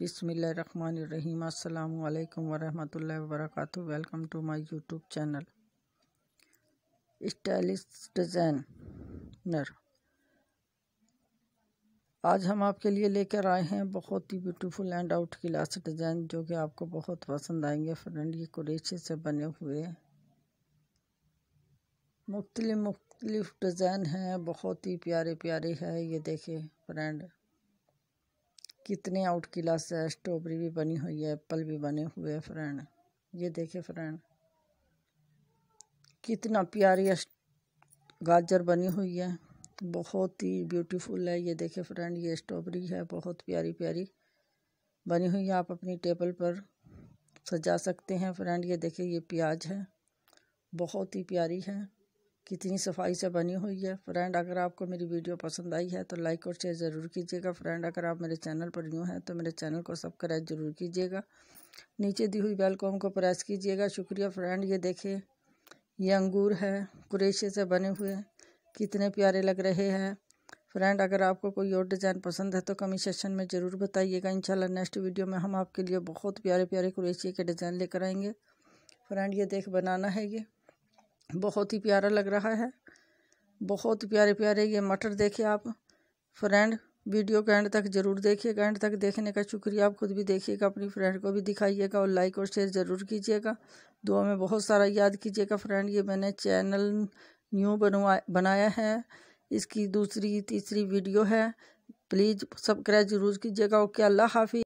बिसमीम् अल्लाम वरहमल वर्क welcome to my YouTube channel stylist designer आज हम आपके लिए लेकर आए हैं बहुत ही beautiful and out class design जो कि आपको बहुत पसंद आएंगे फ्रेंड ये कुरेशी से बने हुए मुख्तलि मुख्तलिफ डिज़ाइन हैं बहुत ही प्यारे प्यारे है ये देखे फ्रेंड कितने आउट क्लास है स्ट्रॉबेरी भी बनी हुई है एप्पल भी बने हुए हैं फ्रेंड ये देखे फ्रेंड कितना प्यारी गाजर बनी हुई है बहुत ही ब्यूटीफुल है ये देखे फ्रेंड ये स्ट्रॉबेरी है बहुत प्यारी प्यारी बनी हुई है आप अपनी टेबल पर सजा सकते हैं फ्रेंड ये देखे ये प्याज है बहुत ही प्यारी है कितनी सफाई से बनी हुई है फ्रेंड अगर आपको मेरी वीडियो पसंद आई है तो लाइक और शेयर ज़रूर कीजिएगा फ्रेंड अगर आप मेरे चैनल पर न्यू हैं तो मेरे चैनल को सब्सक्राइब जरूर कीजिएगा नीचे दी हुई बेल कॉम को प्रेस कीजिएगा शुक्रिया फ्रेंड ये देखें ये अंगूर है कुरेशे से बने हुए कितने प्यारे लग रहे हैं फ्रेंड अगर आपको कोई और डिज़ाइन पसंद है तो कमेंट सेक्शन में ज़रूर बताइएगा इंशाल्लाह नेक्स्ट वीडियो में हम आपके लिए बहुत प्यारे प्यारे कुरेशिया के डिज़ाइन लेकर आएंगे फ्रेंड ये देख बनाना है ये बहुत ही प्यारा लग रहा है बहुत प्यारे प्यारे ये मटर देखे आप फ्रेंड वीडियो के एंड तक जरूर देखिएगा एंड तक देखने का शुक्रिया आप खुद भी देखिएगा अपनी फ्रेंड को भी दिखाइएगा और लाइक और शेयर ज़रूर कीजिएगा दुआ में बहुत सारा याद कीजिएगा फ्रेंड ये मैंने चैनल न्यू बनवा बनाया है इसकी दूसरी तीसरी वीडियो है प्लीज़ सब्सक्राइब जरूर कीजिएगा ओके अल्लाह हाफि